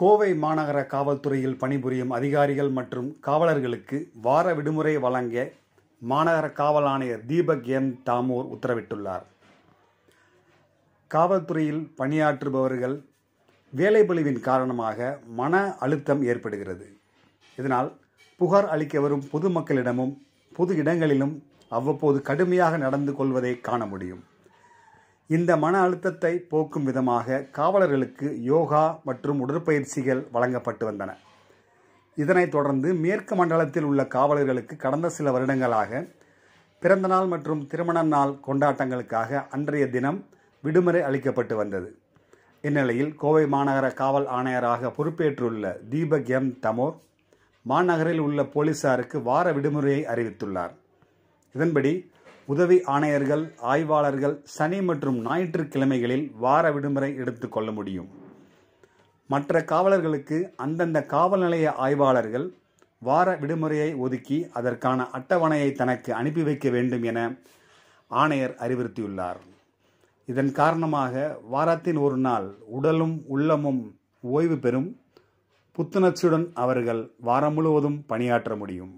கோவை மாநகர காவல்துறையில் பணிபுரியும் அதிகாரிகள் மற்றும் காவலர்களுக்கு வார விடுமுறை வழங்க மாநகர காவல் ஆணையர் தீபக் எம் தாமூர் உத்தரவிட்டுள்ளார் காவல்துறையில் பணியாற்றுபவர்கள் வேலை பொழிவின் காரணமாக மன அழுத்தம் ஏற்படுகிறது இதனால் புகார் அளிக்க வரும் பொதுமக்களிடமும் பொது இடங்களிலும் அவ்வப்போது கடுமையாக நடந்து கொள்வதை காண முடியும் இந்த மன அழுத்தத்தை போக்கும் விதமாக காவலர்களுக்கு யோகா மற்றும் உடற்பயிற்சிகள் வழங்கப்பட்டு வந்தன இதனைத் தொடர்ந்து மேற்கு மண்டலத்தில் உள்ள காவலர்களுக்கு கடந்த சில வருடங்களாக பிறந்தநாள் மற்றும் திருமண நாள் கொண்டாட்டங்களுக்காக அன்றைய தினம் விடுமுறை அளிக்கப்பட்டு வந்தது இந்நிலையில் கோவை மாநகர காவல் ஆணையராக பொறுப்பேற்றுள்ள தீபக் எம் தமோர் மாநகரில் உள்ள போலீசாருக்கு வார விடுமுறையை அறிவித்துள்ளார் இதன்படி உதவி ஆணையர்கள் ஆய்வாளர்கள் சனி மற்றும் ஞாயிற்றுக்கிழமைகளில் வார விடுமுறை எடுத்து கொள்ள முடியும் மற்ற காவலர்களுக்கு அந்தந்த காவல் நிலைய ஆய்வாளர்கள் வார விடுமுறையை ஒதுக்கி அதற்கான அட்டவணையை தனக்கு அனுப்பி வைக்க வேண்டும் என ஆணையர் அறிவுறுத்தியுள்ளார் இதன் காரணமாக வாரத்தின் ஒரு நாள் உடலும் உள்ளமும் ஓய்வு பெறும் புத்துணர்ச்சியுடன் அவர்கள் வாரம் முழுவதும் பணியாற்ற முடியும்